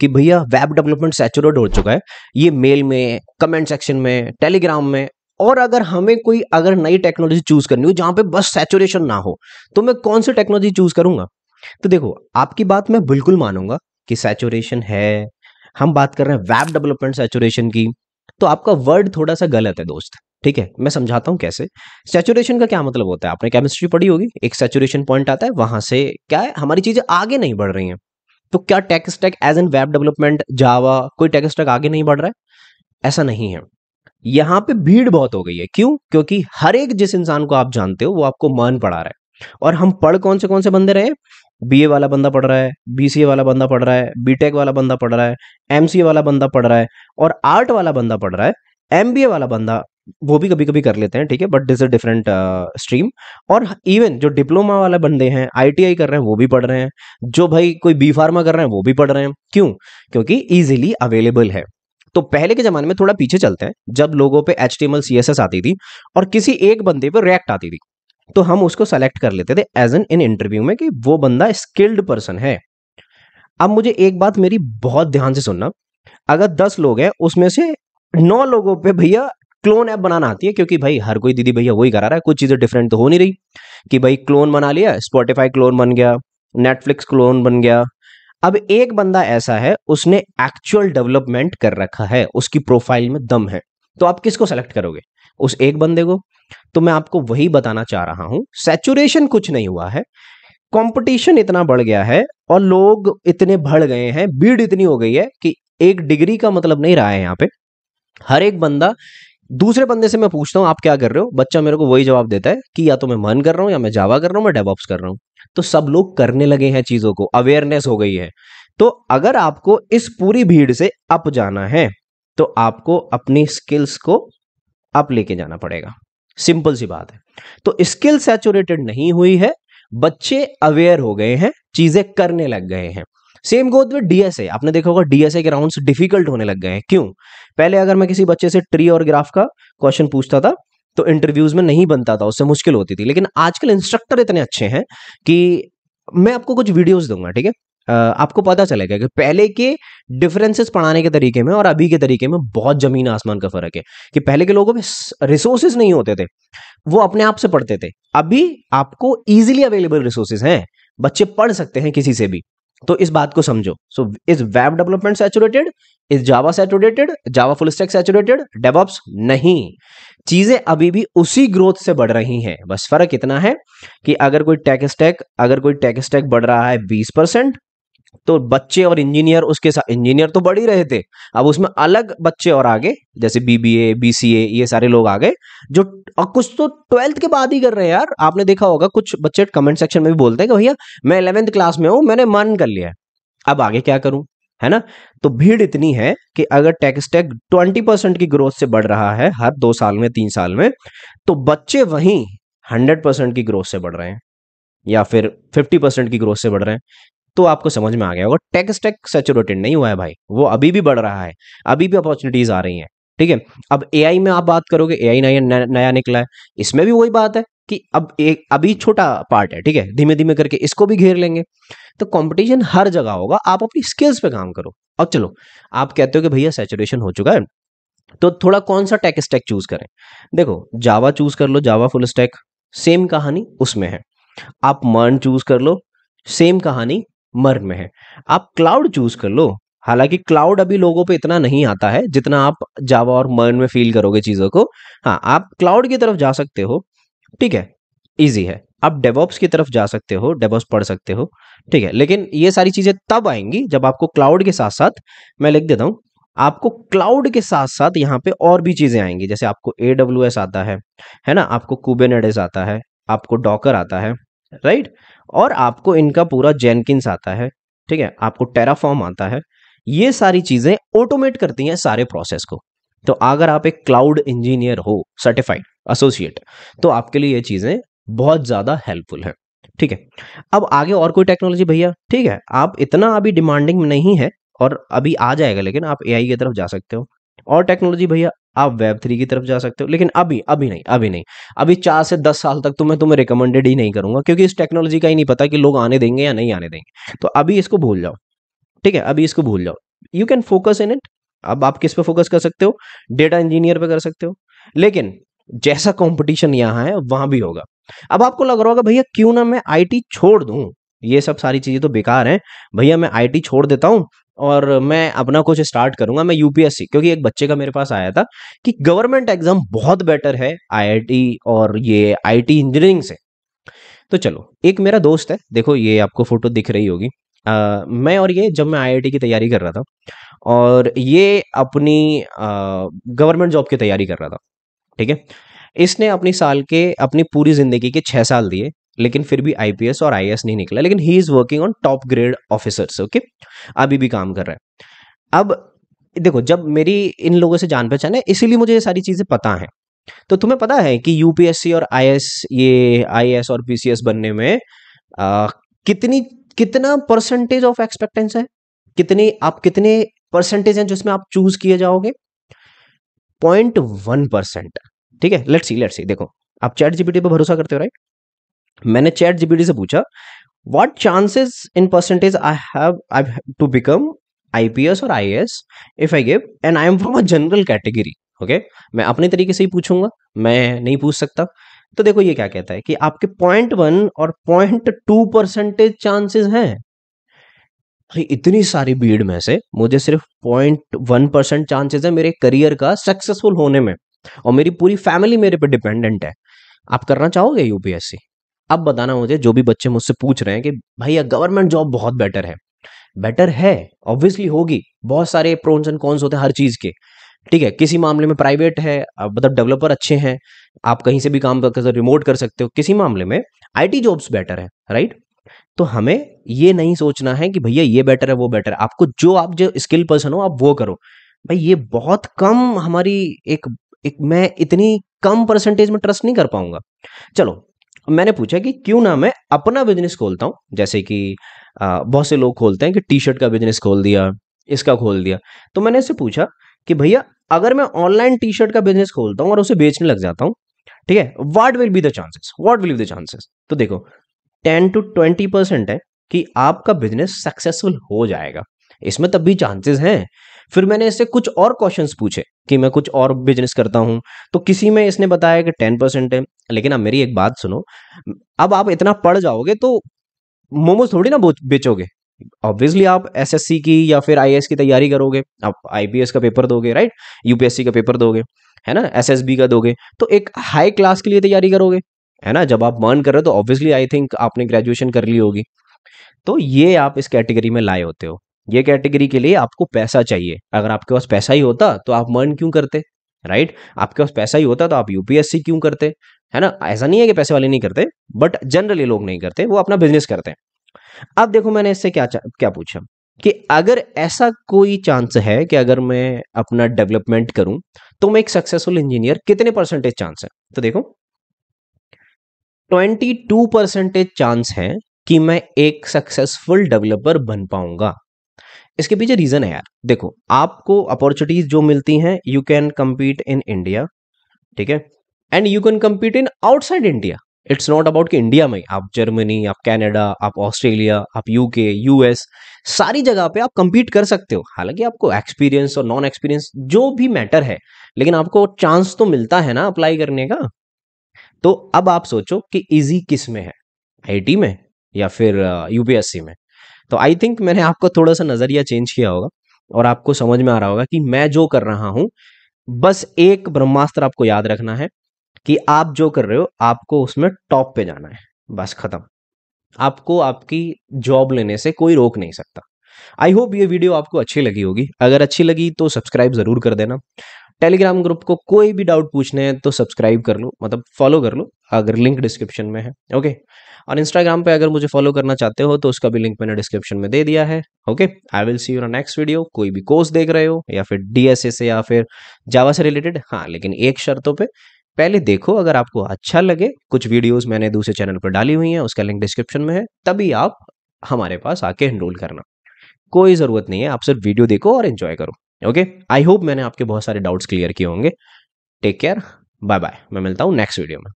कि भैया web development saturate हो चुका है ये मेल में कमेंट सेक्शन में टेलीग्राम में और अगर हमें कोई अगर नई टेक्नोलॉजी चूज करनी हो जहां पे बस सेचुरेशन ना हो तो मैं कौन सी टेक्नोलॉजी चूज करूंगा तो देखो आपकी बात मैं बिल्कुल मानूंगा कि सेचुरेशन है हम बात कर रहे हैं वेब डेवलपमेंट सेचुरेशन की तो आपका वर्ड थोड़ा सा गलत है दोस्त ठीक है मैं समझाता हूँ कैसे सेचुरेशन का क्या मतलब होता है आपने केमिस्ट्री पढ़ी होगी एक सेचुरेशन पॉइंट आता है वहां से क्या है हमारी चीजें आगे नहीं बढ़ रही हैं तो क्या tech stack as an web development Java कोई टेक स्टैक आगे नहीं बढ़ रहा है ऐसा नहीं है यहां पे भीड़ बहुत हो गई है क्यों क्योंकि हर एक जिस इंसान को आप जानते हो वो आपको मान पढ़ा रहा है और हम पढ़ कौन से कौन से बंदे रहे बी ए वाला बंदा पढ़ रहा है बी सी ए वाला बंदा पढ़ रहा है बी टेक वाला बंदा पढ़ रहा है एम सी ए वाला बंदा पढ़ रहा है और आर्ट वाला बंदा पढ़ रहा है एम बी ए वाला बंदा वो भी कभी कभी कर लेते हैं ठीक है but this a different stream और इवन जो डिप्लोमा वाले बंदे हैं आईटीआई कर रहे हैं वो भी पढ़ रहे हैं जो भाई कोई बी फार्मा कर रहे हैं वो भी पढ़ रहे हैं क्यों क्योंकि ईजिली अवेलेबल है तो पहले के जमाने में थोड़ा पीछे चलते हैं जब लोगों पे H T M L C S S आती थी और किसी एक बंदे पर रिएक्ट आती थी तो हम उसको सेलेक्ट कर लेते थे एज एन इन इंटरव्यू में कि वो बंदा स्किल्ड पर्सन है अब मुझे एक बात मेरी बहुत ध्यान से सुनना अगर दस लोग हैं उसमें से नौ लोगों पे भैया क्लोन ऐप बनाना आती है क्योंकि भाई हर कोई दीदी भैया वही करा रहा है कुछ चीज़ें डिफरेंट तो हो नहीं रही कि भाई क्लोन बना लिया स्पॉटिफाई क्लोन बन गया नेटफ्लिक्स क्लोन बन गया अब एक बंदा ऐसा है उसने एक्चुअल डेवलपमेंट कर रखा है उसकी प्रोफाइल में दम है तो आप किसको सेलेक्ट करोगे उस एक बंदे को तो मैं आपको वही बताना चाह रहा हूं सेचुरेशन कुछ नहीं हुआ है कंपटीशन इतना बढ़ गया है और लोग इतने बढ़ गए हैं भीड़ इतनी हो गई है कि एक डिग्री का मतलब नहीं रहा है यहाँ पे हर एक बंदा दूसरे बंदे से मैं पूछता हूँ आप क्या कर रहे हो बच्चा मेरे को वही जवाब देता है कि या तो मैं मन कर रहा हूँ या मैं जावा कर रहा हूँ मैं डेवॉप्स कर रहा हूँ तो सब लोग करने लगे हैं चीज़ों को अवेयरनेस हो गई है तो अगर आपको इस पूरी भीड़ से अप जाना है तो आपको अपनी स्किल्स को अप लेके जाना पड़ेगा सिंपल सी बात है तो स्किल सेचुरेटेड नहीं हुई है बच्चे अवेयर हो गए हैं चीज़ें करने लग गए हैं सेम गोद विद डीएसए आपने देखा होगा डीएसए के राउंड्स डिफिकल्ट होने लग गए हैं क्यों पहले अगर मैं किसी बच्चे से ट्री और ग्राफ का क्वेश्चन पूछता था तो इंटरव्यूज में नहीं बनता था उससे मुश्किल होती थी लेकिन आजकल इंस्ट्रक्टर इतने अच्छे हैं कि मैं आपको कुछ वीडियोस दूंगा ठीक है आपको पता चलेगा कि पहले के डिफरेंसेस पढ़ाने के तरीके में और अभी के तरीके में बहुत जमीन आसमान का फर्क है कि पहले के लोगों में रिसोर्सेज नहीं होते थे वो अपने आप से पढ़ते थे अभी आपको इजीली अवेलेबल रिसोर्सेज हैं बच्चे पढ़ सकते हैं किसी से भी तो इस बात को समझो so is web development saturated is Java saturated Java full stack saturated DevOps नहीं चीजें अभी भी उसी ग्रोथ से बढ़ रही हैं बस फर्क इतना है कि अगर कोई टेक स्टैक अगर कोई टेक स्टैक बढ़ रहा है बीस परसेंट तो बच्चे और इंजीनियर उसके साथ इंजीनियर तो बढ़ ही रहे थे अब उसमें अलग बच्चे और आगे जैसे बीबीए बीसीए ये सारे लोग आ गए जो और कुछ तो ट्वेल्थ के बाद ही कर रहे हैं यार आपने देखा होगा कुछ बच्चे कमेंट सेक्शन में भी बोलते हैं कि भैया मैं इलेवेंथ क्लास में हूं मैंने मन कर लिया है अब आगे क्या करूं है ना तो भीड़ इतनी है कि अगर टेक्सटेक ट्वेंटी परसेंट की ग्रोथ से बढ़ रहा है हर दो साल में तीन साल में तो बच्चे वहीं हंड्रेड परसेंट की ग्रोथ से बढ़ रहे हैं या फिर फिफ्टी परसेंट की ग्रोथ से बढ़ रहे हैं तो आपको समझ में आ गया होगा टेक स्टेक सेचुरेटेड नहीं हुआ है भाई वो अभी भी बढ़ रहा है अभी भी अपॉर्चुनिटीज आ रही हैं ठीक है अब एआई में आप बात करोगे एआई नया नया निकला है इसमें भी वही बात है कि अब एक अभी छोटा पार्ट है ठीक है धीमे धीमे करके इसको भी घेर लेंगे तो कंपटीशन हर जगह होगा आप अपनी स्किल्स पे काम करो और चलो आप कहते हो कि भैया सेचुरेशन हो चुका है तो थोड़ा कौन सा टेक स्टैक चूज करें देखो जावा चूज कर लो जावा फुल स्टैक सेम कहानी उसमें है आप मर्न चूज कर लो सेम कहानी मर में है आप क्लाउड चूज कर लो हालांकि क्लाउड अभी लोगों पे इतना नहीं आता है जितना आप जावा और मर्न में फील करोगे चीज़ों को हाँ आप क्लाउड की तरफ जा सकते हो ठीक है इजी है आप डेवॉप्स की तरफ जा सकते हो डेवॉप्स पढ़ सकते हो ठीक है लेकिन ये सारी चीज़ें तब आएंगी जब आपको क्लाउड के साथ साथ मैं लिख देता हूँ आपको क्लाउड के साथ साथ यहाँ पे और भी चीज़ें आएंगी जैसे आपको ए आता है है ना आपको कुबेनेडेस आता है आपको डॉकर आता है राइट और आपको इनका पूरा जेनकिंस आता है ठीक है आपको टेराफॉर्म आता है ये सारी चीज़ें ऑटोमेट करती हैं सारे प्रोसेस को तो अगर आप एक क्लाउड इंजीनियर हो सर्टिफाइड एसोसिएट तो आपके लिए ये चीज़ें बहुत ज़्यादा हेल्पफुल है ठीक है अब आगे और कोई टेक्नोलॉजी भैया ठीक है आप इतना अभी डिमांडिंग नहीं है और अभी आ जाएगा लेकिन आप एआई की तरफ जा सकते हो और टेक्नोलॉजी भैया आप वेब थ्री की तरफ जा सकते हो लेकिन अभी अभी नहीं अभी नहीं अभी चार से दस साल तक तो मैं तुम्हें रिकमेंडेड ही नहीं करूंगा क्योंकि इस टेक्नोलॉजी का ही नहीं पता कि लोग आने देंगे या नहीं आने देंगे तो अभी इसको भूल जाओ ठीक है अभी इसको भूल जाओ you can focus in it अब आप किस पे फोकस कर सकते हो डेटा इंजीनियर पे कर सकते हो लेकिन जैसा कॉम्पिटिशन यहाँ है वहां भी होगा अब आपको लग रहा होगा भैया क्यों ना मैं आई छोड़ दू ये सब सारी चीजें तो बेकार हैं भैया मैं आईटी छोड़ देता हूँ और मैं अपना कुछ स्टार्ट करूंगा मैं यूपीएससी क्योंकि एक बच्चे का मेरे पास आया था कि गवर्नमेंट एग्जाम बहुत बेटर है आईआईटी और ये आईटी इंजीनियरिंग से तो चलो एक मेरा दोस्त है देखो ये आपको फोटो दिख रही होगी आ, मैं और ये जब मैं आईआईटी की तैयारी कर रहा था और ये अपनी गवर्नमेंट जॉब की तैयारी कर रहा था ठीक है इसने अपनी साल के अपनी पूरी ज़िंदगी के छः साल दिए लेकिन फिर भी आईपीएस और आई नहीं निकला लेकिन he is working on top grade officers okay अभी भी काम कर रहा है अब देखो जब मेरी इन लोगों से जान पहचान है इसीलिए मुझे ये सारी चीजें पता हैं तो तुम्हें पता है कि यूपीएससी और आई ये आई और पीसीएस बनने में आ, कितनी कितना परसेंटेज ऑफ एक्सपेक्टेंस है कितने आप कितने परसेंटेज हैं जिसमें आप चूज किए जाओगे पॉइंट वन परसेंट ठीक है लेट्स सी लेट्स सी देखो आप चैट जीपीटी पर भरोसा करते हो राइट मैंने चैट जीपीटी से पूछा what chances in percentage I have I to become IPS और एस if I give and I am from a general category okay मैं अपने तरीके से ही पूछूंगा मैं नहीं पूछ सकता तो देखो ये क्या कहता है कि आपके पॉइंट वन और पॉइंट टू परसेंटेज चांसेस हैं इतनी सारी भीड़ में से मुझे सिर्फ पॉइंट वन परसेंट चांसेज है मेरे करियर का सक्सेसफुल होने में और मेरी पूरी फैमिली मेरे पे डिपेंडेंट है आप करना चाहोगे यूपीएससी अब बताना मुझे जो भी बच्चे मुझसे पूछ रहे हैं कि भैया गवर्नमेंट जॉब बहुत बेटर है बेटर है ऑब्वियसली होगी बहुत सारे प्रोन्स एंड कॉन्स होते हैं हर चीज़ के ठीक है किसी मामले में प्राइवेट है मतलब डेवलपर अच्छे हैं आप कहीं से भी काम कर सकते रिमोट कर सकते हो किसी मामले में आईटी जॉब्स बेटर है राइट तो हमें ये नहीं सोचना है कि भैया ये बेटर है वो बेटर है आपको जो आप जो स्किल पर्सन हो आप वो करो भाई ये बहुत कम हमारी एक एक मैं इतनी कम परसेंटेज में ट्रस्ट नहीं कर पाऊंगा चलो मैंने पूछा कि क्यों ना मैं अपना बिजनेस खोलता हूँ जैसे कि बहुत से लोग खोलते हैं कि टी शर्ट का बिजनेस खोल दिया इसका खोल दिया तो मैंने इससे पूछा कि भैया अगर मैं ऑनलाइन टी शर्ट का बिजनेस खोलता हूँ और उसे बेचने लग जाता हूँ ठीक है what will be the chances what will be the chances तो देखो टेन टू ट्वेंटी परसेंट है कि आपका बिजनेस सक्सेसफुल हो जाएगा इसमें तब भी चांसेस हैं फिर मैंने इससे कुछ और क्वेश्चंस पूछे कि मैं कुछ और बिजनेस करता हूं तो किसी में इसने बताया कि टेन परसेंट है लेकिन अब मेरी एक बात सुनो अब आप इतना पढ़ जाओगे तो मोमोज थोड़ी ना बेचोगे ऑब्वियसली आप एसएससी की या फिर आईएएस की तैयारी करोगे आप आईपीएस का पेपर दोगे राइट यूपीएससी का पेपर दोगे है ना एसएसबी का दोगे तो एक हाई क्लास के लिए तैयारी करोगे है ना जब आप मर्न कर रहे हो तो ऑब्वियसली आई थिंक आपने ग्रेजुएशन कर ली होगी तो ये आप इस कैटेगरी में लाए होते हो ये कैटेगरी के लिए आपको पैसा चाहिए अगर आपके पास पैसा ही होता तो आप मर्न क्यों करते राइट आपके पास पैसा ही होता तो आप यूपीएससी क्यों करते है ना ऐसा नहीं है कि पैसे वाले नहीं करते बट जनरली लोग नहीं करते वो अपना बिजनेस करते हैं अब देखो मैंने इससे क्या क्या पूछा कि अगर ऐसा कोई चांस है कि अगर मैं अपना डेवलपमेंट करूं तो मैं एक सक्सेसफुल इंजीनियर कितने परसेंटेज चांस है तो देखो 22 परसेंटेज चांस है कि मैं एक सक्सेसफुल डेवलपर बन पाऊंगा इसके पीछे रीजन है यार देखो आपको अपॉर्चुनिटीज जो मिलती हैं you can compete in India ठीक है and you can compete in outside India it's not about कि इंडिया में आप जर्मनी आप कैनेडा आप ऑस्ट्रेलिया आप यूके यूएस सारी जगह पे आप कंपीट कर सकते हो हालांकि आपको एक्सपीरियंस और नॉन एक्सपीरियंस जो भी मैटर है लेकिन आपको चांस तो मिलता है ना अप्लाई करने का तो अब आप सोचो कि इजी किस में है आई में या फिर यूपीएससी uh, में तो आई थिंक मैंने आपको थोड़ा सा नजरिया चेंज किया होगा और आपको समझ में आ रहा होगा कि मैं जो कर रहा हूं बस एक ब्रह्मास्त्र आपको याद रखना है कि आप जो कर रहे हो आपको उसमें टॉप पे जाना है बस खत्म आपको आपकी जॉब लेने से कोई रोक नहीं सकता आई होप ये वीडियो आपको अच्छी लगी होगी अगर अच्छी लगी तो सब्सक्राइब जरूर कर देना टेलीग्राम ग्रुप को कोई भी डाउट पूछने हैं तो सब्सक्राइब कर लो मतलब फॉलो कर लो अगर लिंक डिस्क्रिप्शन में है ओके और इंस्टाग्राम पे अगर मुझे फॉलो करना चाहते हो तो उसका भी लिंक मैंने डिस्क्रिप्शन में दे दिया है okay I will see you next video कोई भी कोर्स देख रहे हो या फिर डीएसए से या फिर जावा से रिलेटेड हाँ लेकिन एक शर्तों पर पहले देखो अगर आपको अच्छा लगे कुछ वीडियोस मैंने दूसरे चैनल पर डाली हुई हैं उसका लिंक डिस्क्रिप्शन में है तभी आप हमारे पास आके एनरोल करना कोई ज़रूरत नहीं है आप सिर्फ वीडियो देखो और इन्जॉय करो ओके आई होप मैंने आपके बहुत सारे डाउट्स क्लियर किए होंगे टेक केयर बाय बाय मैं मिलता हूँ नेक्स्ट वीडियो में